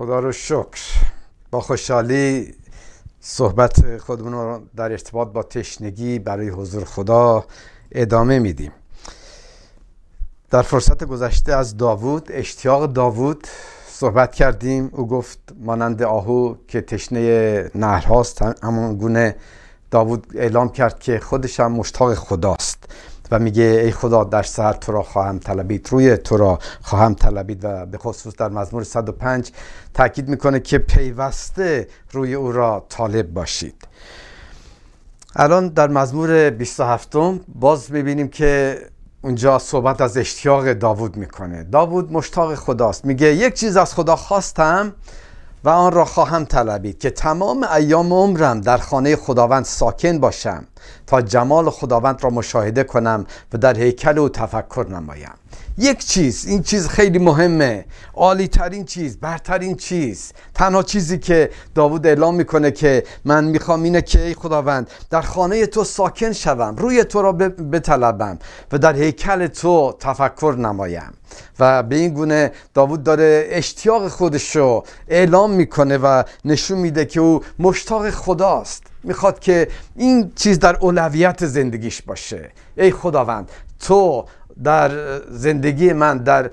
خدا رو شکر با خوشحالی صحبت خودمون رو در ارتباط با تشنگی برای حضور خدا ادامه میدیم در فرصت گذشته از داوود اشتیاق داوود صحبت کردیم او گفت مانند آهو که تشنه نهرهاست همون گونه داوود اعلام کرد که خودش هم مشتاق خداست و میگه ای خدا در سر تو را خواهم طلبید روی تو را خواهم طلبید و به خصوص در مزمور 105 تاکید میکنه که پیوسته روی او را طالب باشید الان در مزمور 27 باز میبینیم که اونجا صحبت از اشتیاق داوود میکنه داوود مشتاق خداست میگه یک چیز از خدا خواستم و آن را خواهم طلبید که تمام ایام عمرم در خانه خداوند ساکن باشم تا جمال خداوند را مشاهده کنم و در هیکل او تفکر نمایم یک چیز این چیز خیلی مهمه عالی ترین چیز برترین چیز تنها چیزی که داوود اعلام میکنه که من میخوام اینه که ای خداوند در خانه تو ساکن شوم روی تو را بطلبم و در هیکل تو تفکر نمایم و به این گونه داوود داره اشتیاق خودش رو اعلام میکنه و نشون میده که او مشتاق خداست میخواد که این چیز در اولویت زندگیش باشه ای خداوند تو در زندگی من در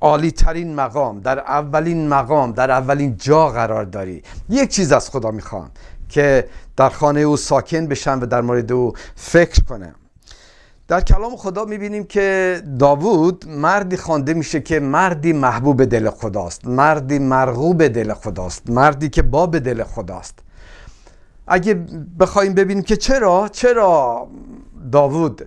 عالی ترین مقام در اولین مقام در اولین جا قرار داری یک چیز از خدا میخوام که در خانه او ساکن بشم و در مورد او فکر کنم در کلام خدا میبینیم که داوود مردی خوانده میشه که مردی محبوب دل خداست مردی مرغوب دل خداست مردی که باب دل خداست اگه بخوایم ببینیم که چرا چرا داوود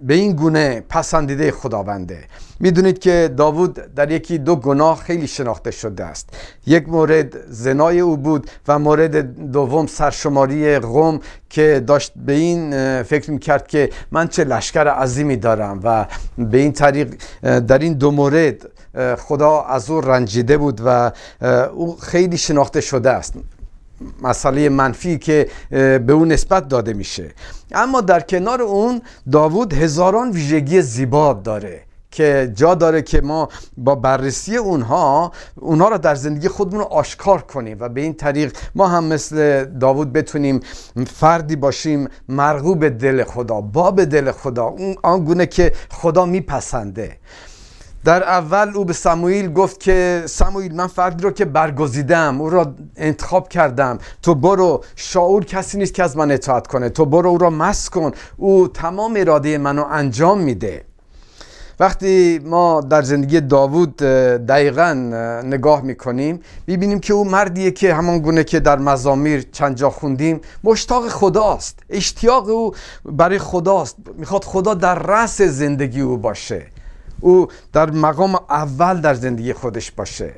به این گونه پسندیده خداونده میدونید که داوود در یکی دو گناه خیلی شناخته شده است یک مورد زنای او بود و مورد دوم سرشماری قوم که داشت به این فکر میکرد که من چه لشکر عظیمی دارم و به این طریق در این دو مورد خدا از او رنجیده بود و او خیلی شناخته شده است مسئله منفی که به اون نسبت داده میشه اما در کنار اون داوود هزاران ویژگی زیبا داره که جا داره که ما با بررسی اونها اونها را در زندگی خودمون آشکار کنیم و به این طریق ما هم مثل داوود بتونیم فردی باشیم مرغوب دل خدا باب دل خدا اون آنگونه که خدا میپسنده در اول او به سموئیل گفت که سموئیل من فردی رو که برگزیدم او را انتخاب کردم تو برو شاول کسی نیست که از من اطاعت کنه تو برو او را مس کن او تمام اراده منو انجام میده وقتی ما در زندگی داوود دقیقا نگاه میکنیم میبینیم که او مردیه که همان گونه که در مزامیر چند جا خوندیم مشتاق خداست اشتیاق او برای خداست میخواد خدا در رأس زندگی او باشه او در مقام اول در زندگی خودش باشه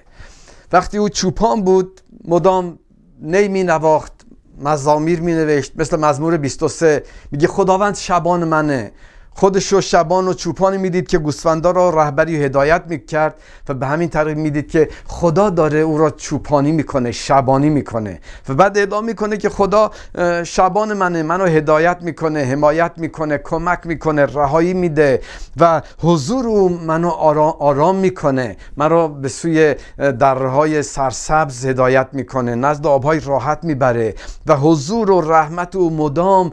وقتی او چوپان بود مدام نی می نواخت مزامیر می نوشت مثل مزمور 23 میگه خداوند شبان منه خودش رو شبان و چوپانی میدید که گوسفندا را رهبری و هدایت میکرد و به همین طریق میدید که خدا داره او را چوپانی میکنه شبانی میکنه و بعد ادعا میکنه که خدا شبان منه منو هدایت میکنه حمایت میکنه کمک میکنه رهایی میده و حضور او منو آرام, میکنه مرا به سوی درهای سرسبز هدایت میکنه نزد آبهای راحت میبره و حضور و رحمت او مدام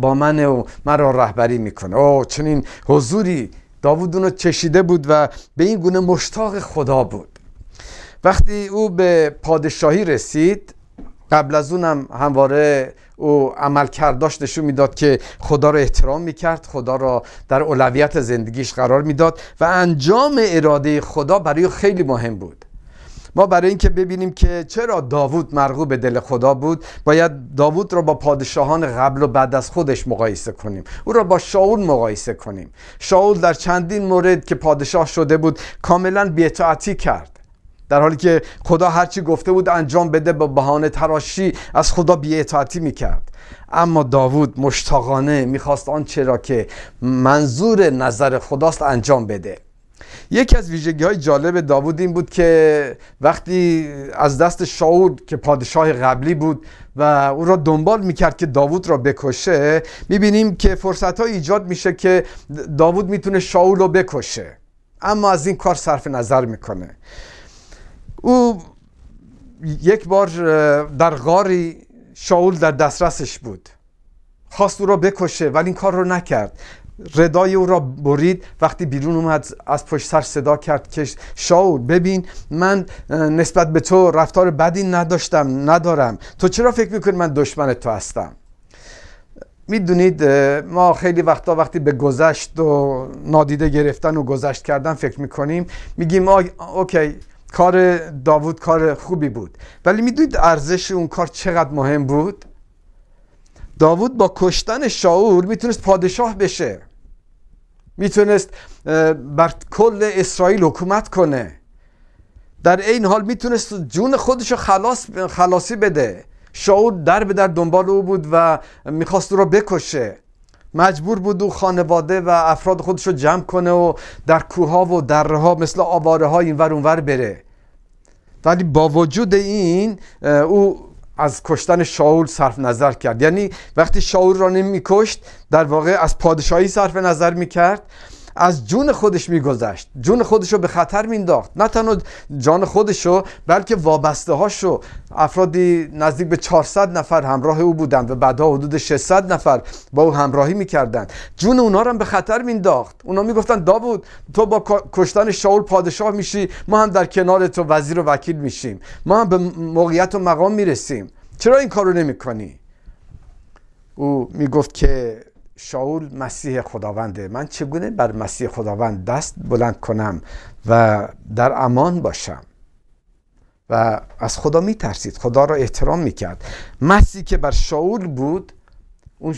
با من و مرا رهبری میکنه چنین حضوری داوود اونو چشیده بود و به این گونه مشتاق خدا بود وقتی او به پادشاهی رسید قبل از اونم همواره او عمل کرداش نشون میداد که خدا را احترام میکرد خدا را در اولویت زندگیش قرار میداد و انجام اراده خدا برای خیلی مهم بود ما برای اینکه ببینیم که چرا داوود مرغوب دل خدا بود باید داوود را با پادشاهان قبل و بعد از خودش مقایسه کنیم او را با شاول مقایسه کنیم شاول در چندین مورد که پادشاه شده بود کاملا بیتاعتی کرد در حالی که خدا هرچی گفته بود انجام بده با بهانه تراشی از خدا بیعتاعتی میکرد اما داوود مشتاقانه میخواست آنچه را که منظور نظر خداست انجام بده یکی از ویژگی های جالب داوود این بود که وقتی از دست شاول که پادشاه قبلی بود و او را دنبال میکرد که داوود را بکشه میبینیم که فرصت ها ایجاد میشه که داوود میتونه شاول رو بکشه اما از این کار صرف نظر میکنه او یک بار در غاری شاول در دسترسش بود خواست او را بکشه ولی این کار رو نکرد ردای او را برید وقتی بیرون اومد از پشت سر صدا کرد که شاول ببین من نسبت به تو رفتار بدی نداشتم ندارم تو چرا فکر میکنی من دشمن تو هستم میدونید ما خیلی وقتا وقتی به گذشت و نادیده گرفتن و گذشت کردن فکر میکنیم میگیم اوکی کار داوود کار خوبی بود ولی میدونید ارزش اون کار چقدر مهم بود داوود با کشتن شاول میتونست پادشاه بشه میتونست بر کل اسرائیل حکومت کنه در این حال میتونست جون خودش رو خلاص خلاصی بده شاول در به در دنبال او بود و میخواست او را بکشه مجبور بود او خانواده و افراد خودش رو جمع کنه و در کوها و دره‌ها مثل آواره ها اینور اونور بره ولی با وجود این او از کشتن شاول صرف نظر کرد یعنی وقتی شاول را کشت در واقع از پادشاهی صرف نظر میکرد از جون خودش میگذشت جون خودش رو به خطر مینداخت نه تنها جان خودش رو بلکه وابسته هاش رو افرادی نزدیک به 400 نفر همراه او بودند و بعدها حدود 600 نفر با او همراهی میکردند جون اونها رو هم به خطر مینداخت اونا میگفتن داوود تو با کشتن شاول پادشاه میشی ما هم در کنار تو وزیر و وکیل میشیم ما هم به موقعیت و مقام میرسیم چرا این کارو نمیکنی او میگفت که شاول مسیح خداونده من چگونه بر مسیح خداوند دست بلند کنم و در امان باشم و از خدا می ترسید خدا را احترام می کرد مسی که بر شاول بود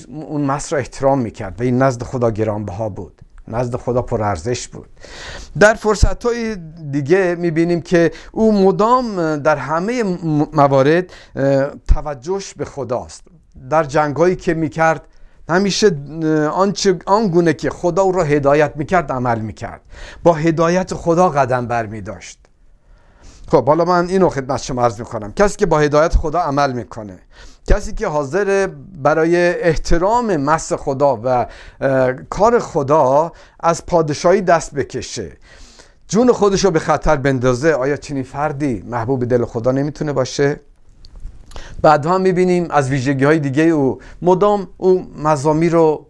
اون مس را احترام می کرد و این نزد خدا گرانبها بود نزد خدا پر ارزش بود در فرصت های دیگه میبینیم که او مدام در همه موارد توجهش به خداست در جنگ هایی که کرد همیشه آنچه گونه که خدا او را هدایت میکرد عمل میکرد با هدایت خدا قدم بر میداشت خب حالا من اینو خدمت شما عرض میکنم کسی که با هدایت خدا عمل میکنه کسی که حاضر برای احترام مس خدا و کار خدا از پادشاهی دست بکشه جون خودش رو به خطر بندازه آیا چنین فردی محبوب دل خدا نمیتونه باشه هم میبینیم از ویژگی های دیگه او مدام او مزامی رو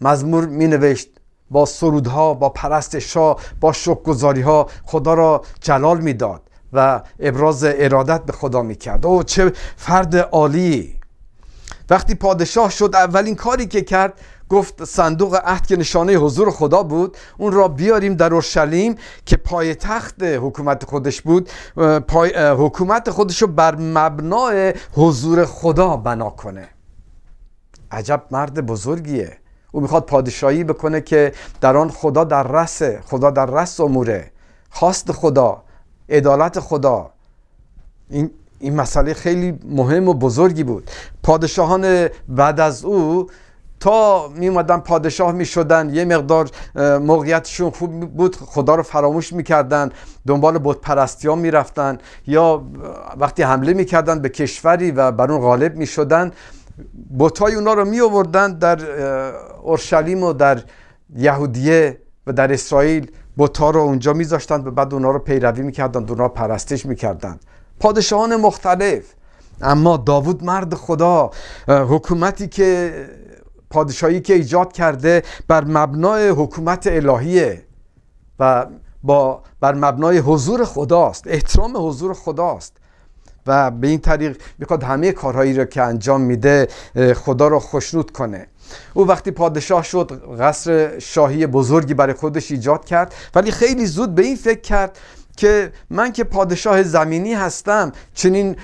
مزمور مینوشت با سرودها با پرستشها با شکرگزاری ها خدا را جلال میداد و ابراز ارادت به خدا میکرد او چه فرد عالی وقتی پادشاه شد اولین کاری که کرد گفت صندوق عهد که نشانه حضور خدا بود اون را بیاریم در اورشلیم که پای تخت حکومت خودش بود پای حکومت خودش رو بر مبنای حضور خدا بنا کنه عجب مرد بزرگیه او میخواد پادشاهی بکنه که در آن خدا در رسه خدا در رس اموره خواست خدا عدالت خدا این این مسئله خیلی مهم و بزرگی بود پادشاهان بعد از او تا می اومدن پادشاه می شدن یه مقدار موقعیتشون خوب بود خدا رو فراموش میکردن دنبال بود پرستی ها می رفتن یا وقتی حمله میکردن به کشوری و بر اون غالب می شدن بتای اونا رو می آوردن در اورشلیم و در یهودیه و در اسرائیل بتا رو اونجا میذاشتند و بعد اونا رو پیروی میکردند اونا پرستش میکردند پادشاهان مختلف اما داوود مرد خدا حکومتی که پادشاهی که ایجاد کرده بر مبنای حکومت الهیه و با بر مبنای حضور خداست احترام حضور خداست و به این طریق میخواد همه کارهایی رو که انجام میده خدا رو خوشنود کنه او وقتی پادشاه شد قصر شاهی بزرگی برای خودش ایجاد کرد ولی خیلی زود به این فکر کرد که من که پادشاه زمینی هستم چنین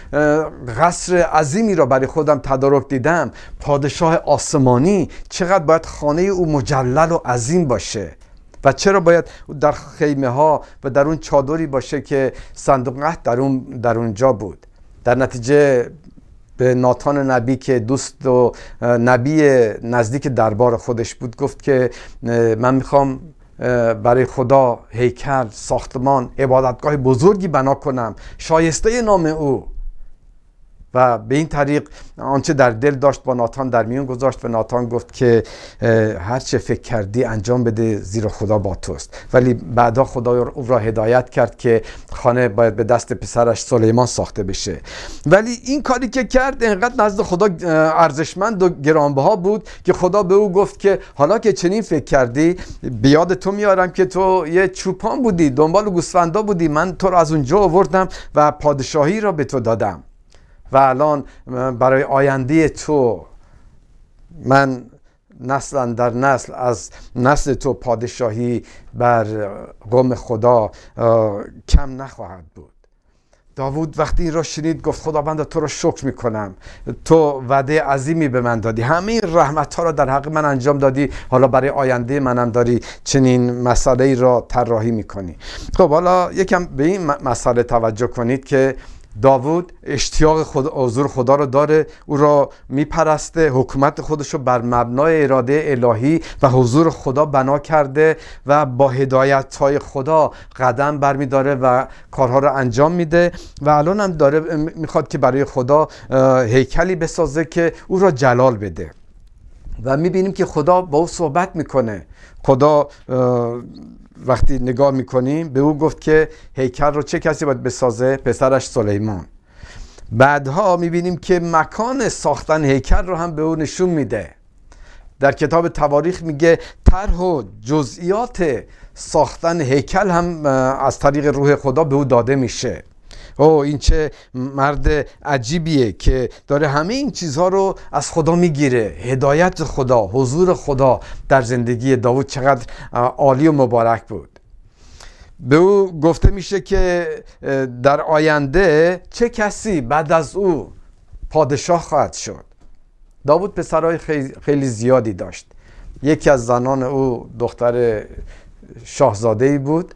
قصر عظیمی را برای خودم تدارک دیدم پادشاه آسمانی چقدر باید خانه او مجلل و عظیم باشه و چرا باید در خیمه ها و در اون چادری باشه که صندوق عهد در, اون در اونجا بود در نتیجه به ناتان نبی که دوست و نبی نزدیک دربار خودش بود گفت که من میخوام برای خدا هیکل ساختمان عبادتگاه بزرگی بنا کنم شایسته نام او و به این طریق آنچه در دل داشت با ناتان در میون گذاشت و ناتان گفت که هر چه فکر کردی انجام بده زیر خدا با توست ولی بعدا خدا او را هدایت کرد که خانه باید به دست پسرش سلیمان ساخته بشه ولی این کاری که کرد انقدر نزد خدا ارزشمند و گرانبها بود که خدا به او گفت که حالا که چنین فکر کردی بیاد تو میارم که تو یه چوپان بودی دنبال گوسفندا بودی من تو را از اونجا آوردم و پادشاهی را به تو دادم و الان برای آینده تو من نسلا در نسل از نسل تو پادشاهی بر قوم خدا کم نخواهد بود داوود وقتی این را شنید گفت خداوند تو را شکر می کنم تو وعده عظیمی به من دادی همه این رحمت ها را در حق من انجام دادی حالا برای آینده منم داری چنین مسئله را طراحی می کنی خب حالا یکم به این مسئله توجه کنید که داوود اشتیاق خدا، حضور خدا رو داره او را میپرسته حکومت خودش رو بر مبنای اراده الهی و حضور خدا بنا کرده و با هدایت های خدا قدم برمیداره و کارها رو انجام میده و الان هم داره میخواد که برای خدا هیکلی بسازه که او را جلال بده و میبینیم که خدا با او صحبت میکنه خدا وقتی نگاه میکنیم به او گفت که هیکل رو چه کسی باید بسازه پسرش سلیمان بعدها میبینیم که مکان ساختن هیکل رو هم به او نشون میده در کتاب تواریخ میگه طرح و جزئیات ساختن هیکل هم از طریق روح خدا به او داده میشه او این چه مرد عجیبیه که داره همه این چیزها رو از خدا میگیره هدایت خدا حضور خدا در زندگی داوود چقدر عالی و مبارک بود به او گفته میشه که در آینده چه کسی بعد از او پادشاه خواهد شد داوود پسرهای خیلی زیادی داشت یکی از زنان او دختر شاهزاده ای بود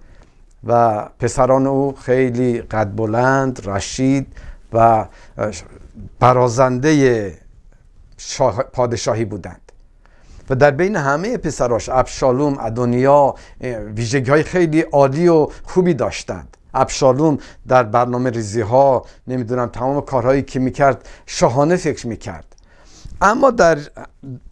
و پسران او خیلی قد بلند رشید و برازنده پادشاهی بودند و در بین همه پسراش ابشالوم ادونیا ویژگی های خیلی عالی و خوبی داشتند ابشالوم در برنامه ریزی ها نمیدونم تمام کارهایی که میکرد شاهانه فکر میکرد اما در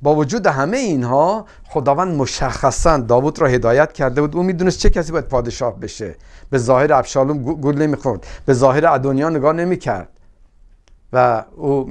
با وجود همه اینها خداوند مشخصا داوود را هدایت کرده بود او میدونست چه کسی باید پادشاه بشه به ظاهر ابشالوم گول نمیخورد به ظاهر ادونیا نگاه نمیکرد و او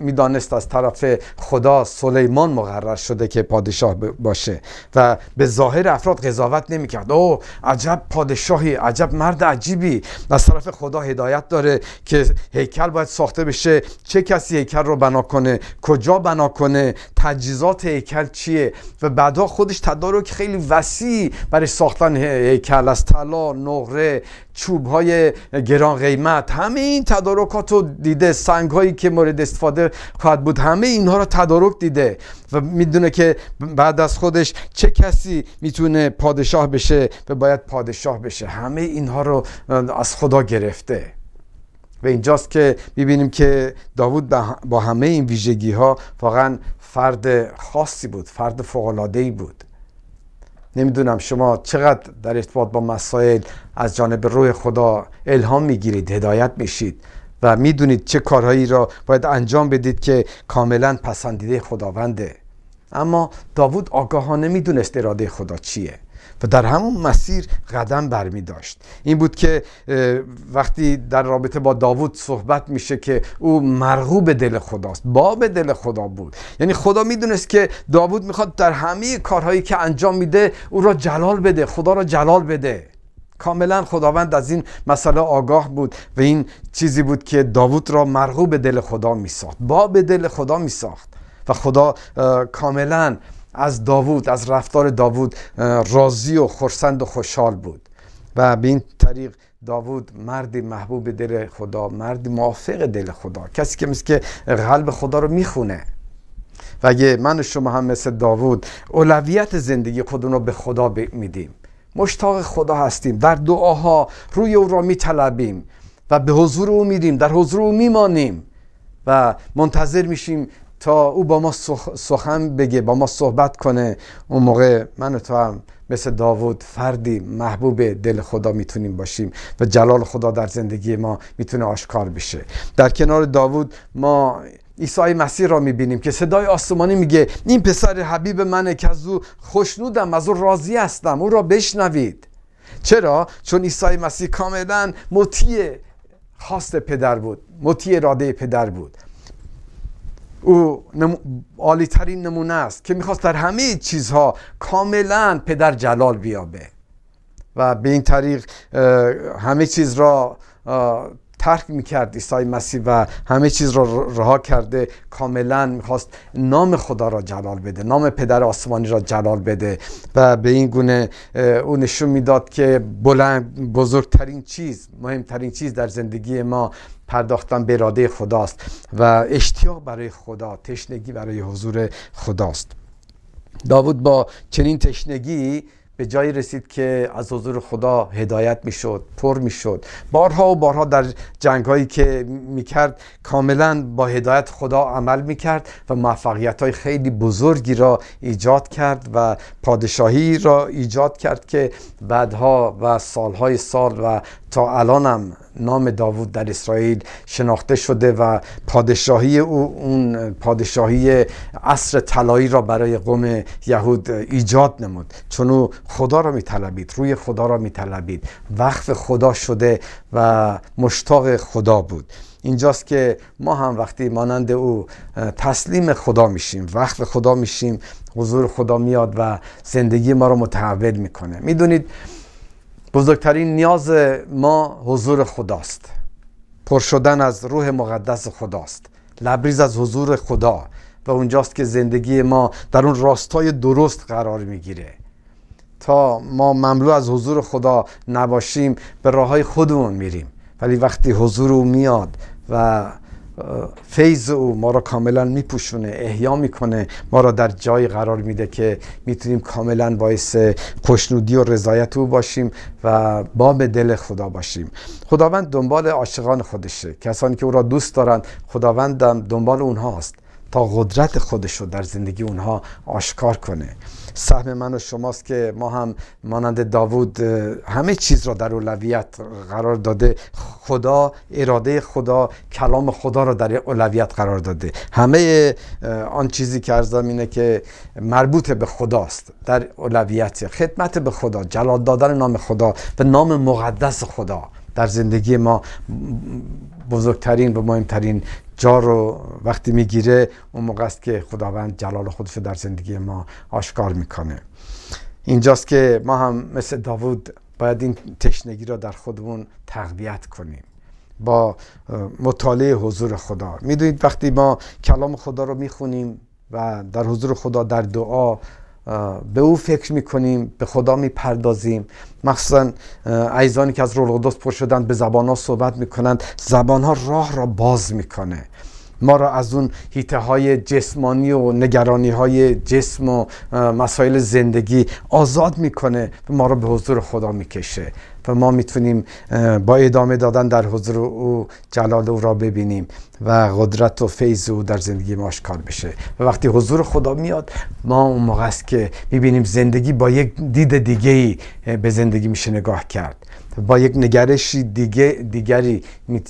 میدانست از طرف خدا سلیمان مقرر شده که پادشاه باشه و به ظاهر افراد قضاوت نمیکرد او عجب پادشاهی عجب مرد عجیبی از طرف خدا هدایت داره که هیکل باید ساخته بشه چه کسی هیکل رو بنا کنه کجا بنا کنه تجهیزات هیکل چیه و بعدا خودش تدارک خیلی وسیع برای ساختن هیکل از طلا نقره چوب های گران قیمت همه این تدارکات رو دیده سنگ هایی که مورد استفاده خواهد بود همه اینها رو تدارک دیده و میدونه که بعد از خودش چه کسی میتونه پادشاه بشه و باید پادشاه بشه همه اینها رو از خدا گرفته و اینجاست که میبینیم که داوود با همه این ویژگی ها واقعا فرد خاصی بود فرد فوقالعاده ای بود نمیدونم شما چقدر در ارتباط با مسائل از جانب روح خدا الهام میگیرید هدایت میشید و میدونید چه کارهایی را باید انجام بدید که کاملا پسندیده خداونده اما داوود آگاهانه میدونست اراده خدا چیه و در همون مسیر قدم برمی داشت این بود که وقتی در رابطه با داوود صحبت میشه که او مرغوب دل خداست باب دل خدا بود یعنی خدا میدونست که داوود میخواد در همه کارهایی که انجام میده او را جلال بده خدا را جلال بده کاملا خداوند از این مسئله آگاه بود و این چیزی بود که داوود را مرغوب دل خدا می ساخت باب دل خدا می ساخت و خدا کاملا از داوود از رفتار داوود راضی و خرسند و خوشحال بود و به این طریق داوود مردی محبوب دل خدا مردی موافق دل خدا کسی که مثل که قلب خدا رو میخونه و اگه من و شما هم مثل داوود اولویت زندگی خودمون رو به خدا میدیم مشتاق خدا هستیم در دعاها روی او را میطلبیم و به حضور او میریم در حضور او میمانیم و منتظر میشیم تا او با ما سخن بگه با ما صحبت کنه اون موقع من و تو هم مثل داوود فردی محبوب دل خدا میتونیم باشیم و جلال خدا در زندگی ما میتونه آشکار بشه در کنار داوود ما عیسی مسیح را میبینیم که صدای آسمانی میگه این پسر حبیب منه که از او خوشنودم از او راضی هستم او را بشنوید چرا؟ چون عیسی مسیح کاملا مطیع خواست پدر بود مطیع اراده پدر بود او عالی ترین نمونه است که میخواست در همه چیزها کاملا پدر جلال بیابه و به این طریق همه چیز را ترک میکرد عیسی مسیح و همه چیز را رها کرده کاملا میخواست نام خدا را جلال بده نام پدر آسمانی را جلال بده و به این گونه او نشون میداد که بلند بزرگترین چیز مهمترین چیز در زندگی ما پرداختن به اراده خداست و اشتیاق برای خدا تشنگی برای حضور خداست داوود با چنین تشنگی به جایی رسید که از حضور خدا هدایت میشد پر میشد بارها و بارها در جنگ هایی که میکرد کاملا با هدایت خدا عمل میکرد و موفقیت های خیلی بزرگی را ایجاد کرد و پادشاهی را ایجاد کرد که بعدها و سالهای سال و تا الانم نام داوود در اسرائیل شناخته شده و پادشاهی او اون پادشاهی عصر طلایی را برای قوم یهود ایجاد نمود چون او خدا را طلبید روی خدا را می طلبید، وقف خدا شده و مشتاق خدا بود اینجاست که ما هم وقتی مانند او تسلیم خدا میشیم وقت خدا میشیم حضور خدا میاد و زندگی ما رو متحول میکنه میدونید بزرگترین نیاز ما حضور خداست پر شدن از روح مقدس خداست لبریز از حضور خدا و اونجاست که زندگی ما در اون راستای درست قرار میگیره تا ما مملو از حضور خدا نباشیم به راه های خودمون میریم ولی وقتی حضور او میاد و فیض او ما را کاملا میپوشونه احیا میکنه ما را در جای قرار میده که میتونیم کاملا باعث خوشنودی و رضایت او باشیم و باب دل خدا باشیم خداوند دنبال عاشقان خودشه کسانی که او را دوست دارند خداوند دنبال اونها است تا قدرت خودش رو در زندگی اونها آشکار کنه سهم من و شماست که ما هم مانند داوود همه چیز را در اولویت قرار داده خدا اراده خدا کلام خدا را در اولویت قرار داده همه آن چیزی که ارزم اینه که مربوط به خداست در اولویت خدمت به خدا جلال دادن نام خدا و نام مقدس خدا در زندگی ما بزرگترین و مهمترین جا رو وقتی میگیره اون موقع است که خداوند جلال خودش رو در زندگی ما آشکار میکنه اینجاست که ما هم مثل داوود باید این تشنگی را در خودمون تقویت کنیم با مطالعه حضور خدا میدونید وقتی ما کلام خدا رو میخونیم و در حضور خدا در دعا به او فکر میکنیم به خدا میپردازیم مخصوصا ایزانی که از روح القدس پر شدن به زبان ها صحبت میکنند زبان ها راه را باز میکنه ما را از اون هیته های جسمانی و نگرانی های جسم و مسائل زندگی آزاد میکنه و ما را به حضور خدا میکشه و ما میتونیم با ادامه دادن در حضور او جلال او را ببینیم و قدرت و فیض او در زندگی ما آشکار بشه و وقتی حضور خدا میاد ما اون موقع است که میبینیم زندگی با یک دید دیگه ای به زندگی میشه نگاه کرد با یک نگرش دیگه دیگری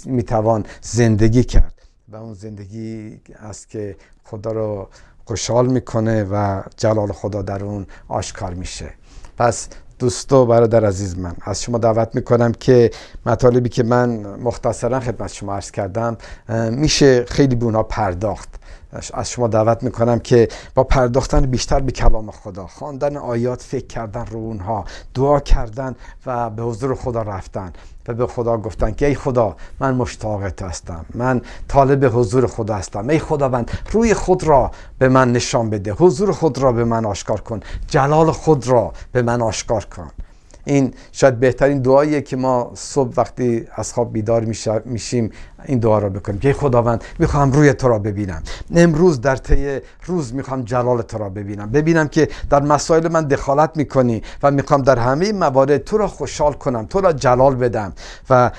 میتوان زندگی کرد و اون زندگی است که خدا رو خوشحال میکنه و جلال خدا در اون آشکار میشه پس دوست و برادر عزیز من از شما دعوت میکنم که مطالبی که من مختصرا خدمت شما عرض کردم میشه خیلی به اونها پرداخت از شما دعوت میکنم که با پرداختن بیشتر به کلام خدا خواندن آیات فکر کردن رو اونها دعا کردن و به حضور خدا رفتن و به خدا گفتن که ای خدا من مشتاقت هستم من طالب حضور خدا هستم ای خداوند روی خود را به من نشان بده حضور خود را به من آشکار کن جلال خود را به من آشکار کن این شاید بهترین دعاییه که ما صبح وقتی از خواب بیدار میشیم این دعا را بکنیم که خداوند میخوام روی تو را ببینم امروز در طی روز میخوام جلال تو را ببینم ببینم که در مسائل من دخالت میکنی و میخوام در همه موارد تو را خوشحال کنم تو را جلال بدم و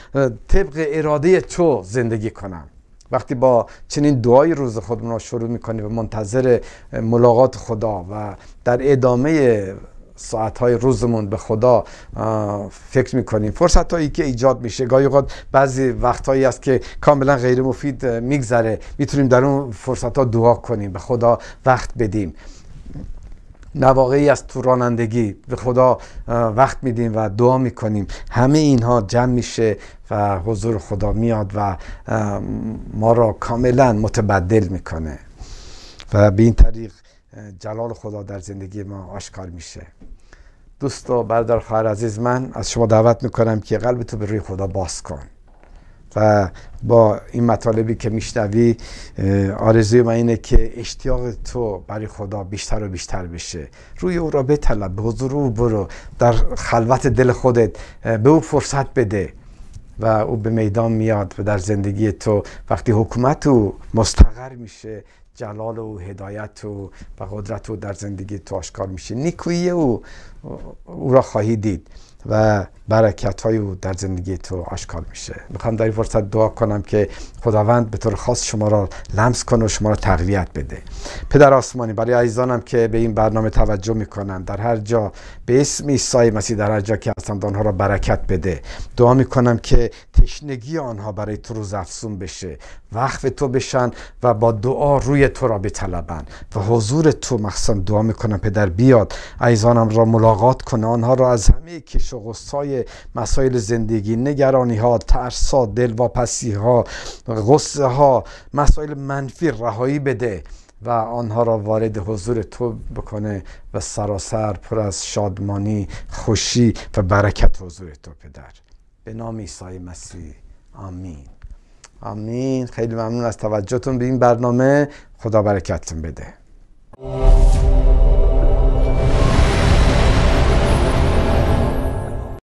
طبق اراده تو زندگی کنم وقتی با چنین دعایی روز خودمون را شروع میکنیم و منتظر ملاقات خدا و در ادامه ساعتهای روزمون به خدا فکر میکنیم فرصت هایی که ایجاد میشه گاهی اوقات بعضی وقتهایی است که کاملا غیر مفید میگذره میتونیم در اون فرصت ها دعا کنیم به خدا وقت بدیم نواقعی از تو رانندگی به خدا وقت میدیم و دعا میکنیم همه اینها جمع میشه و حضور خدا میاد و ما را کاملا متبدل میکنه و به این طریق جلال خدا در زندگی ما آشکار میشه دوست و برادر خواهر عزیز من از شما دعوت میکنم که قلب تو به روی خدا باز کن و با این مطالبی که میشنوی آرزوی من اینه که اشتیاق تو برای خدا بیشتر و بیشتر بشه روی او را بطلب به حضور او برو در خلوت دل خودت به او فرصت بده و او به میدان میاد و در زندگی تو وقتی حکومت او مستقر میشه جلال و هدایت و و قدرت او در زندگی تو آشکار میشه نیکویی او او را خواهی دید و برکت های او در زندگی تو آشکار میشه میخوام در این فرصت دعا کنم که خداوند به طور خاص شما را لمس کنه و شما را تقویت بده پدر آسمانی برای عزیزانم که به این برنامه توجه میکنن در هر جا به اسم عیسی مسیح در هر جا که هستند آنها را برکت بده دعا میکنم که تشنگی آنها برای تو روز افزون بشه وقف تو بشن و با دعا روی تو را بطلبن و حضور تو مخصوصا دعا میکنم پدر بیاد عزیزانم را ملاقات کنه آنها را از همه کش و مسائل زندگی نگرانی ها ترس ها پسی ها غصه ها مسائل منفی رهایی بده و آنها را وارد حضور تو بکنه و سراسر پر از شادمانی خوشی و برکت حضور تو پدر به نام عیسی مسیح آمین آمین خیلی ممنون از توجهتون به این برنامه خدا برکتتون بده